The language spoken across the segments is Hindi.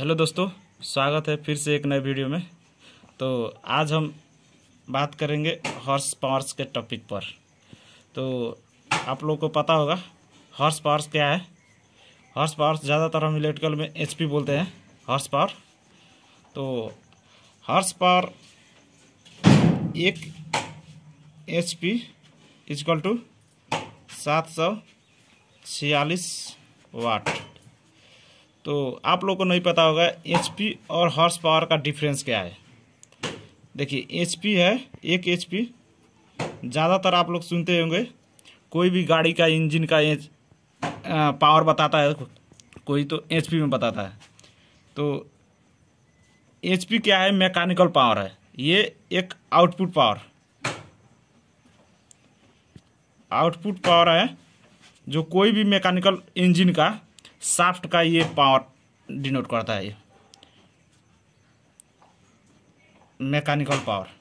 हेलो दोस्तों स्वागत है फिर से एक नए वीडियो में तो आज हम बात करेंगे हॉर्स पावर्स के टॉपिक पर तो आप लोगों को पता होगा हॉर्स पावर्स क्या है हॉर्स पावर्स ज़्यादातर हम इलेक्ट्रिकल में एच बोलते हैं हॉर्स पावर तो हॉर्स पावर एक एच पी इजक्ल टू सात सौ छियालीस वाट तो आप लोग को नहीं पता होगा एच और हॉर्स पावर का डिफरेंस क्या है देखिए एच है एक एच ज़्यादातर आप लोग सुनते होंगे कोई भी गाड़ी का इंजन का एच पावर बताता है कोई तो एच में बताता है तो एच क्या है मैकेनिकल पावर है ये एक आउटपुट पावर आउटपुट पावर है जो कोई भी मैकेनिकल इंजन का साफ्ट का ये पावर डिनोट करता है ये मैकेनिकल पावर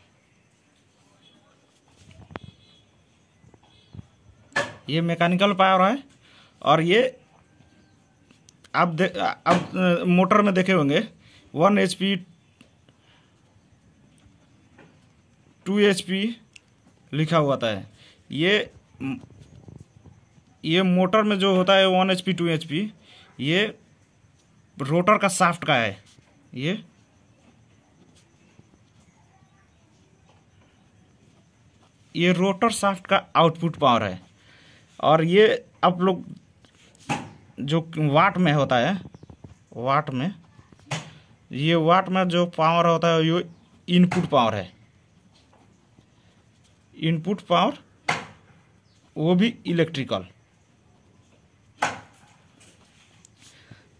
ये मैकेनिकल पावर है और ये आप दे आप मोटर में देखे होंगे one H P two H P लिखा हुआ था है ये ये मोटर में जो होता है one H P two H P ये रोटर का साफ्ट का है ये ये रोटर साफ्ट का आउटपुट पावर है और ये आप लोग जो वाट में होता है वाट में ये वाट में जो पावर होता है ये इनपुट पावर है इनपुट पावर वो भी इलेक्ट्रिकल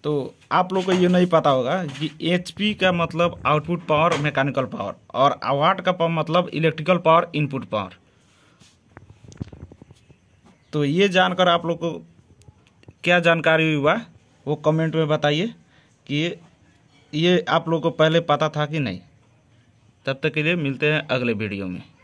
तो आप लोग को ये नहीं पता होगा कि एच का मतलब आउटपुट पावर मैकेनिकल पावर और वाट का पावर मतलब इलेक्ट्रिकल पावर इनपुट पावर तो ये जानकर आप लोग को क्या जानकारी हुआ वो कमेंट में बताइए कि ये आप लोग को पहले पता था कि नहीं तब तक के लिए मिलते हैं अगले वीडियो में